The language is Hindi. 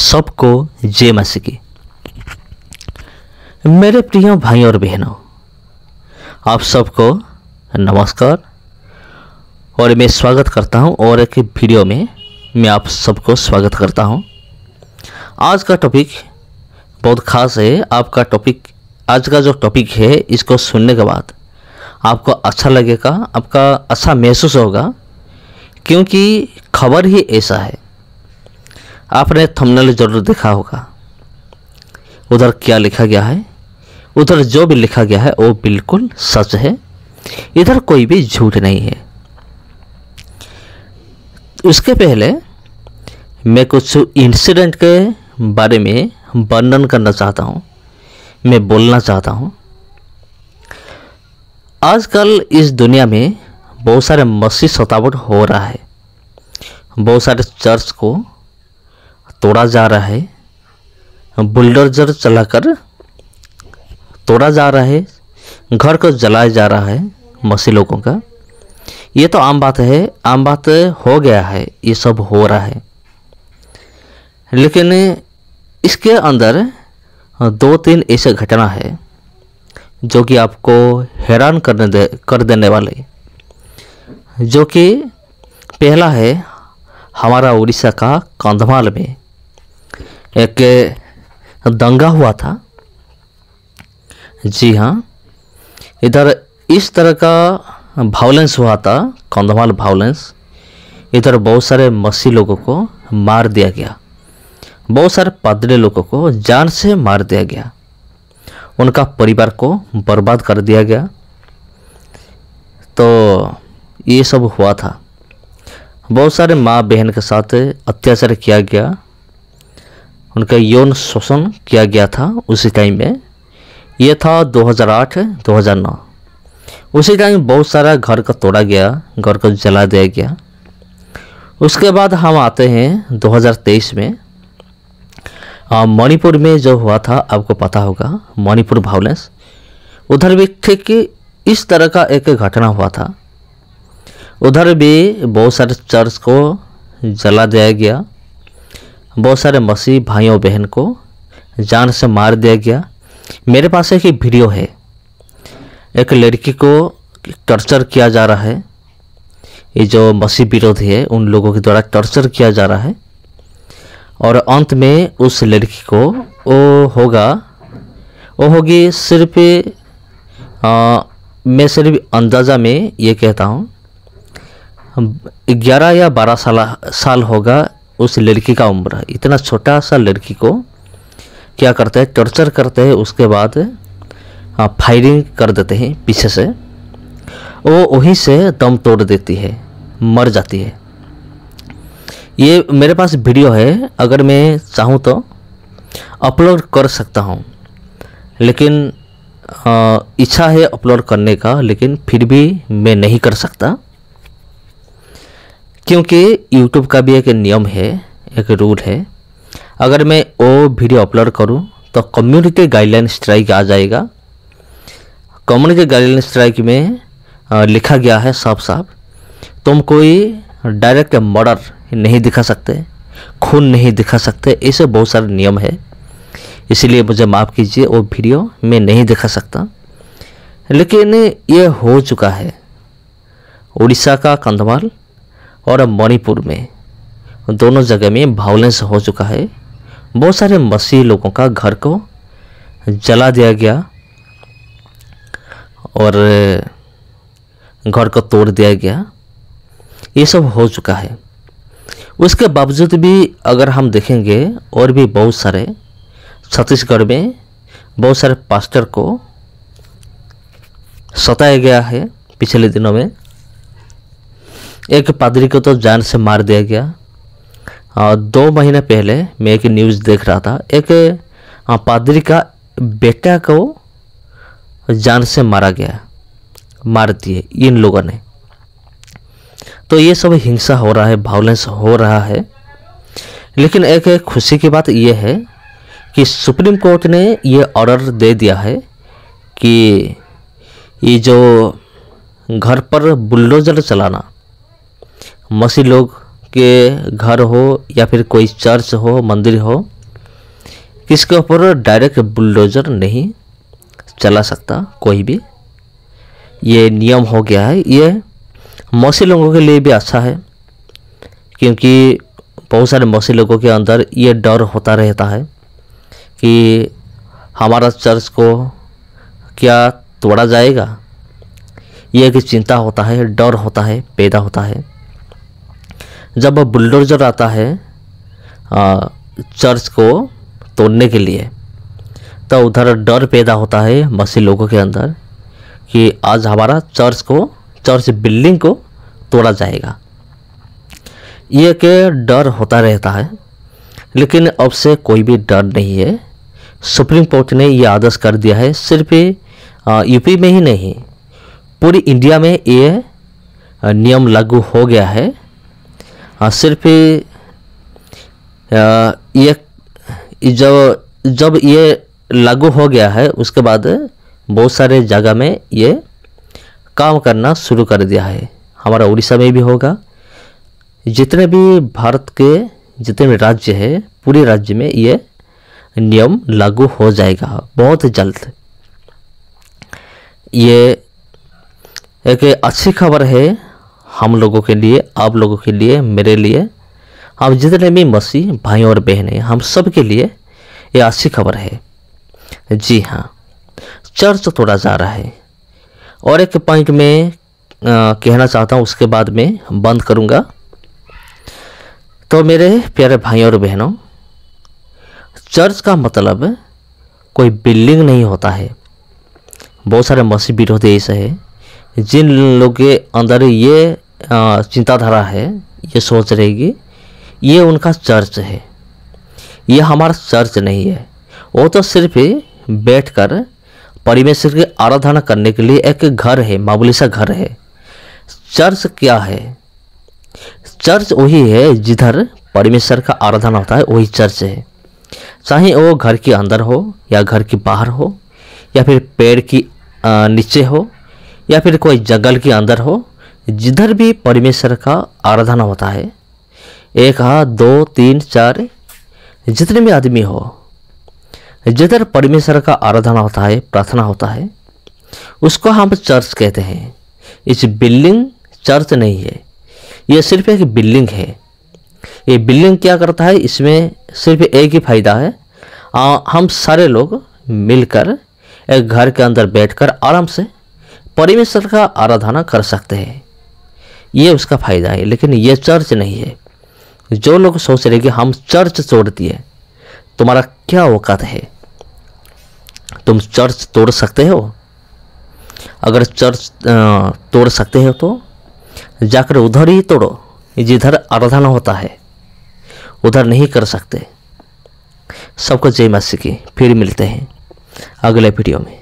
सबको जय मसीह की मेरे प्रिय भाई और बहनों आप सबको नमस्कार और मैं स्वागत करता हूं और एक वीडियो में मैं आप सबको स्वागत करता हूं आज का टॉपिक बहुत खास है आपका टॉपिक आज का जो टॉपिक है इसको सुनने के बाद आपको अच्छा लगेगा आपका अच्छा महसूस होगा क्योंकि खबर ही ऐसा है आपने थंबनेल जरूर देखा होगा उधर क्या लिखा गया है उधर जो भी लिखा गया है वो बिल्कुल सच है इधर कोई भी झूठ नहीं है उसके पहले मैं कुछ इंसिडेंट के बारे में वर्णन करना चाहता हूँ मैं बोलना चाहता हूँ आजकल इस दुनिया में बहुत सारे मसीह सतावट हो रहा है बहुत सारे चर्च को तोड़ा जा रहा है बुलडोजर चलाकर तोड़ा जा रहा है घर को जलाया जा रहा है मसी लोगों का ये तो आम बात है आम बात हो गया है ये सब हो रहा है लेकिन इसके अंदर दो तीन ऐसे घटना है जो कि आपको हैरान करने दे कर देने वाले जो कि पहला है हमारा उड़ीसा का कंधमाल में एक दंगा हुआ था जी हाँ इधर इस तरह का भावलेंस हुआ था कंधमाल भावलेंस इधर बहुत सारे मसी लोगों को मार दिया गया बहुत सारे पादरे लोगों को जान से मार दिया गया उनका परिवार को बर्बाद कर दिया गया तो ये सब हुआ था बहुत सारे माँ बहन के साथ अत्याचार किया गया उनका यौन शोषण किया गया था उसी टाइम में यह था 2008-2009 उसी टाइम बहुत सारा घर का तोड़ा गया घर को जला दिया गया उसके बाद हम आते हैं 2023 में मणिपुर में जो हुआ था आपको पता होगा मणिपुर भावलेंस उधर भी ठीक इस तरह का एक घटना हुआ था उधर भी बहुत सारे चर्च को जला दिया गया बहुत सारे मसीह भाइयों बहन को जान से मार दिया गया मेरे पास एक वीडियो है एक लड़की को टर्चर किया जा रहा है ये जो मसीह विरोधी है उन लोगों के द्वारा टर्चर किया जा रहा है और अंत में उस लड़की को वो होगा वो होगी सिर्फ मैं सिर्फ अंदाज़ा में ये कहता हूँ ग्यारह या बारह साल साल होगा उस लड़की का उम्र इतना छोटा सा लड़की को क्या करते हैं टॉर्चर करते हैं उसके बाद फायरिंग हाँ, कर देते हैं पीछे से वो वहीं से दम तोड़ देती है मर जाती है ये मेरे पास वीडियो है अगर मैं चाहूँ तो अपलोड कर सकता हूँ लेकिन हाँ, इच्छा है अपलोड करने का लेकिन फिर भी मैं नहीं कर सकता क्योंकि यूट्यूब का भी एक नियम है एक रूल है अगर मैं वो वीडियो अपलोड करूं तो कम्युनिटी गाइडलाइन स्ट्राइक आ जाएगा कम्युनिटी गाइडलाइन स्ट्राइक में लिखा गया है साफ साफ तुम कोई डायरेक्ट मर्डर नहीं दिखा सकते खून नहीं दिखा सकते ऐसे बहुत सारे नियम है इसलिए मुझे माफ़ कीजिए वो वीडियो मैं नहीं दिखा सकता लेकिन ये हो चुका है उड़ीसा का कंधमाल और मणिपुर में दोनों जगह में वायलेंस हो चुका है बहुत सारे मसीह लोगों का घर को जला दिया गया और घर को तोड़ दिया गया ये सब हो चुका है उसके बावजूद भी अगर हम देखेंगे और भी बहुत सारे छत्तीसगढ़ में बहुत सारे पास्टर को सताया गया है पिछले दिनों में एक पादरी को तो जान से मार दिया गया और दो महीने पहले मैं एक न्यूज़ देख रहा था एक पादरी का बेटा को जान से मारा गया मार दिए इन लोगों ने तो ये सब हिंसा हो रहा है वायलेंस हो रहा है लेकिन एक खुशी की बात यह है कि सुप्रीम कोर्ट ने ये ऑर्डर दे दिया है कि ये जो घर पर बुलडोजर चलाना मसीह लोग के घर हो या फिर कोई चर्च हो मंदिर हो किसके ऊपर डायरेक्ट बुलडोजर नहीं चला सकता कोई भी ये नियम हो गया है ये मौसी लोगों के लिए भी अच्छा है क्योंकि बहुत सारे मौसी लोगों के अंदर ये डर होता रहता है कि हमारा चर्च को क्या तोड़ा जाएगा ये एक चिंता होता है डर होता है पैदा होता है जब बुलडोजर आता है चर्च को तोड़ने के लिए तो उधर डर पैदा होता है मसीह लोगों के अंदर कि आज हमारा चर्च को चर्च बिल्डिंग को तोड़ा जाएगा ये के डर होता रहता है लेकिन अब से कोई भी डर नहीं है सुप्रीम कोर्ट ने यह आदेश कर दिया है सिर्फ यूपी में ही नहीं पूरी इंडिया में ये नियम लागू हो गया है हाँ सिर्फ ये जब जब ये लागू हो गया है उसके बाद बहुत सारे जगह में ये काम करना शुरू कर दिया है हमारा उड़ीसा में भी होगा जितने भी भारत के जितने भी राज्य है पूरे राज्य में ये नियम लागू हो जाएगा बहुत जल्द ये एक अच्छी खबर है हम लोगों के लिए आप लोगों के लिए मेरे लिए आप जितने भी मसीह भाई और बहन हैं हम सब के लिए ये अच्छी खबर है जी हाँ चर्च तो थोड़ा जा रहा है और एक पॉइंट में आ, कहना चाहता हूँ उसके बाद में बंद करूँगा तो मेरे प्यारे भाई और बहनों चर्च का मतलब कोई बिल्डिंग नहीं होता है बहुत सारे मसीह विरोधी ऐसे है जिन लोग के अंदर ये चिंताधारा है ये सोच रहेगी ये उनका चर्च है ये हमारा चर्च नहीं है वो तो सिर्फ बैठ कर परमेश्वर की आराधना करने के लिए एक घर है मामूली सा घर है चर्च क्या है चर्च वही है जिधर परमेश्वर का आराधना होता है वही चर्च है चाहे वो घर के अंदर हो या घर के बाहर हो या फिर पेड़ की नीचे हो या फिर कोई जंगल के अंदर हो जिधर भी परमेश्वर का आराधना होता है एक हा दो तीन चार जितने भी आदमी हो जिधर परमेश्वर का आराधना होता है प्रार्थना होता है उसको हम चर्च कहते हैं इस बिल्डिंग चर्च नहीं है यह सिर्फ एक बिल्डिंग है ये बिल्डिंग क्या करता है इसमें सिर्फ एक ही फायदा है आ, हम सारे लोग मिलकर एक घर के अंदर बैठकर आराम से परमेश्वर का आराधना कर सकते हैं ये उसका फायदा है लेकिन ये चर्च नहीं है जो लोग सोच रहे कि हम चर्च छोड़ दिए तुम्हारा क्या औकात है तुम चर्च तोड़ सकते हो अगर चर्च तोड़ सकते हो तो जाकर उधर ही तोड़ो जिधर आराधना होता है उधर नहीं कर सकते सबको जय मासी की फिर मिलते हैं अगले वीडियो में